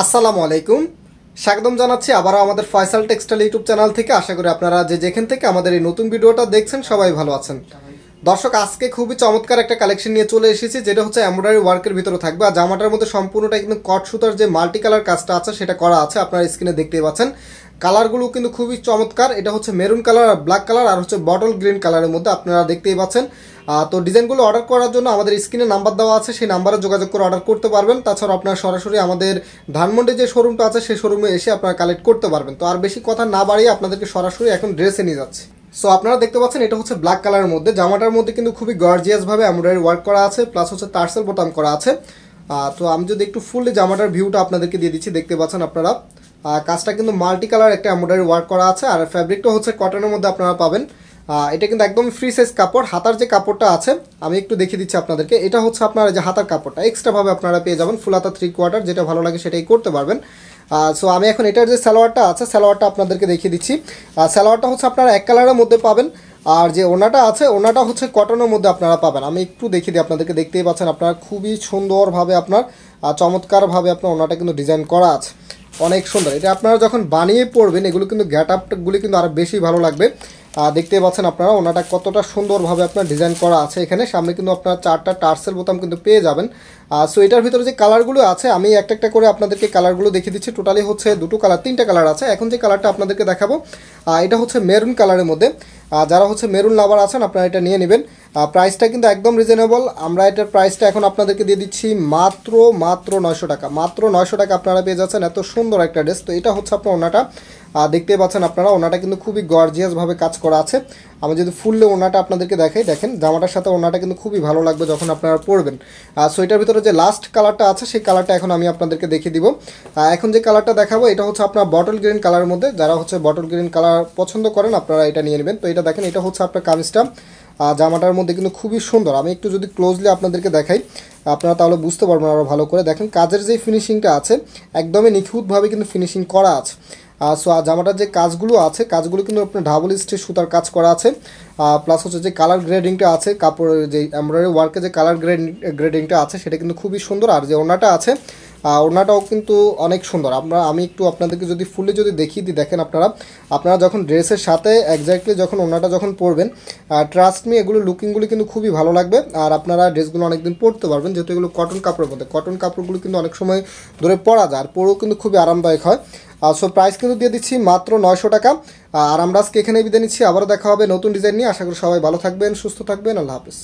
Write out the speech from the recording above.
আসসালামু আলাইকুম স্বাগতম জানাচ্ছি আবারও আমাদের ফয়সাল টেক্সটাইল ইউটিউব চ্যানেল থেকে আশা করি আপনারা যে যেখান থেকে আমাদের এই নতুন ভিডিওটা দেখছেন সবাই ভালো আছেন দর্শক আজকে খুবই চমৎকার একটা কালেকশন নিয়ে চলে এসেছি যেটা হচ্ছে এমব্রয়ডারি ওয়ার্কের ভিতরে থাকবে আর জামাটার মধ্যে সম্পূর্ণটা কিন্তু কট সুতার যে মাল্টি কালার কাজটা আছে সেটা করা আছে আপনার স্ক্রিনে দেখতেই পাচ্ছেন কালারগুলো কিন্তু খুবই চমৎকার এটা হচ্ছে মেরুন কালার আর ব্ল্যাক কালার আর হচ্ছে বটল গ্রিন কালারের মধ্যে আপনারা দেখতেই পাচ্ছেন তো ডিজাইনগুলো অর্ডার করার জন্য আমাদের স্ক্রিনে নাম্বার দেওয়া আছে সেই নাম্বারে যোগাযোগ করে অর্ডার করতে পারবেন তাছাড়া আপনারা সরাসরি আমাদের ধানমন্ডি যে শোরুমটা আছে সেই শোরুমে এসে আপনারা কালেক্ট করতে পারবেন তো আর বেশি কথা না বাড়িয়ে আপনাদেরকে সরাসরি এখন ড্রেসে নিয়ে যাচ্ছে সো আপনারা দেখতে পাচ্ছেন এটা হচ্ছে ব্ল্যাক কালারের মধ্যে জামাটার মধ্যে কিন্তু খুবই গর্জিয়াসভাবে এমব্রয়ডারি ওয়ার্ক করা আছে প্লাস হচ্ছে তারসেল বোতাম করা আছে তো আমি যদি একটু ফুললি জামাটার ভিউটা আপনাদেরকে দিয়ে দিচ্ছি দেখতে পাচ্ছেন আপনারা কাজটা কিন্তু মাল্টি কালার একটা এমব্রয়ডারি ওয়ার্ক করা আছে আর ফ্যাব্রিকটা হচ্ছে কটনের মধ্যে আপনারা পাবেন এটা কিন্তু একদম ফ্রি সাইজ কাপড় হাতার যে কাপড়টা আছে আমি একটু দেখিয়ে দিচ্ছি আপনাদেরকে এটা হচ্ছে আপনার যে হাতার কাপড়টা এক্সট্রাভাবে আপনারা পেয়ে যাবেন ফুল হাতা থ্রি কোয়ার্টার যেটা ভালো লাগে সেটাই করতে পারবেন সো আমি এখন এটার যে স্যালোয়ারটা আছে স্যালোয়ারটা আপনাদেরকে দেখিয়ে দিচ্ছি স্যালোয়ারটা হচ্ছে আপনারা এক কালারের মধ্যে পাবেন আর যে ওনাটা আছে ওনাটা হচ্ছে কটনের মধ্যে আপনারা পাবেন আমি একটু দেখিয়ে দিই আপনাদেরকে দেখতেই পাচ্ছেন আপনারা খুবই সুন্দরভাবে আপনার চমৎকারভাবে আপনার ওনাটা কিন্তু ডিজাইন করা আছে অনেক সুন্দর এটা আপনারা যখন বানিয়ে পড়বেন এগুলো কিন্তু গ্যাট আপগুলি কিন্তু আরও বেশি ভালো লাগবে দেখতে পাচ্ছেন আপনারা ওনাটা কতটা সুন্দরভাবে আপনার ডিজাইন করা আছে এখানে সামনে কিন্তু আপনার চারটা টার্সেল বোতাম কিন্তু পেয়ে যাবেন সো এটার ভিতরে যে কালারগুলো আছে আমি একটা একটা করে আপনাদেরকে কালারগুলো দেখিয়ে দিচ্ছি টোটালি হচ্ছে দুটো কালার তিনটা কালার আছে এখন যে কালারটা আপনাদেরকে দেখাবো এটা হচ্ছে মেরুন কালারের মধ্যে যারা হচ্ছে মেরুন লাভার আছেন আপনারা এটা নিয়ে নেবেন প্রাইসটা কিন্তু একদম রিজনেবল আমরা এটার প্রাইসটা এখন আপনাদেরকে দিয়ে দিচ্ছি মাত্র মাত্র নয়শো টাকা মাত্র নয়শো টাকা আপনারা পেয়ে যাচ্ছেন এত সুন্দর একটা ড্রেস তো এটা হচ্ছে আপনার ওনাটা দেখতে পাচ্ছেন আপনারা ওনাটা কিন্তু খুবই গর্জিয়াসভাবে কাজ করা আছে আমি যদি ফুললে ওনাটা আপনাদেরকে দেখাই দেখেন জামাটার সাথে ওনাটা কিন্তু খুবই ভালো লাগবে যখন আপনারা পরবেন আর সোয়েটার ভিতরে যে লাস্ট কালারটা আছে সেই কালারটা এখন আমি আপনাদেরকে দেখিয়ে দিব এখন যে কালারটা দেখাবো এটা হচ্ছে আপনার বটল গ্রিন কালারের মধ্যে যারা হচ্ছে বটল গ্রিন কালার পছন্দ করেন আপনারা এটা নিয়ে নেবেন তো এটা দেখেন এটা হচ্ছে আপনার কামিজটা জামাটার মধ্যে কিন্তু খুবই সুন্দর আমি একটু যদি ক্লোজলি আপনাদেরকে দেখাই আপনারা তাহলে বুঝতে পারবেন আরও ভালো করে দেখেন কাজের যে ফিনিশিংটা আছে একদমই নিখুঁতভাবে কিন্তু ফিনিশিং করা আছে সো জামাটার যে কাজগুলো আছে কাজগুলো কিন্তু আপনার ডাবল স্টে সুতার কাজ করা আছে প্লাস হচ্ছে যে কালার গ্রেডিংটা আছে কাপড়ের যে এমব্রয়ডারি ওয়ার্কে যে কালার গ্রেড গ্রেডিংটা আছে সেটা কিন্তু খুবই সুন্দর আর যে ওনাটা আছে ওড়নাটাও কিন্তু অনেক সুন্দর আপনারা আমি একটু আপনাদেরকে যদি ফুলে যদি দেখিয়ে দিই দেখেন আপনারা আপনারা যখন ড্রেসের সাথে একজাক্টলি যখন ওড়নাটা যখন পরবেন ট্রাস্ট মি এগুলো লুকিংগুলি কিন্তু খুবই ভালো লাগবে আর আপনারা ড্রেসগুলো অনেকদিন পরতে পারবেন যেহেতু এগুলো কটন কাপড়ের মধ্যে কটন কাপড়গুলো কিন্তু অনেক সময় ধরে পরা যায় আর পরেও কিন্তু খুবই আরামদায়ক হয় আর সো প্রাইস কিন্তু দিয়ে দিচ্ছি মাত্র নয়শো টাকা আর আমরা আজকে এখানে বিদায় নিচ্ছি আবারও দেখা হবে নতুন ডিজাইন নিয়ে আশা করি সবাই ভালো থাকবেন সুস্থ থাকবেন আল্লাহ হাফিজ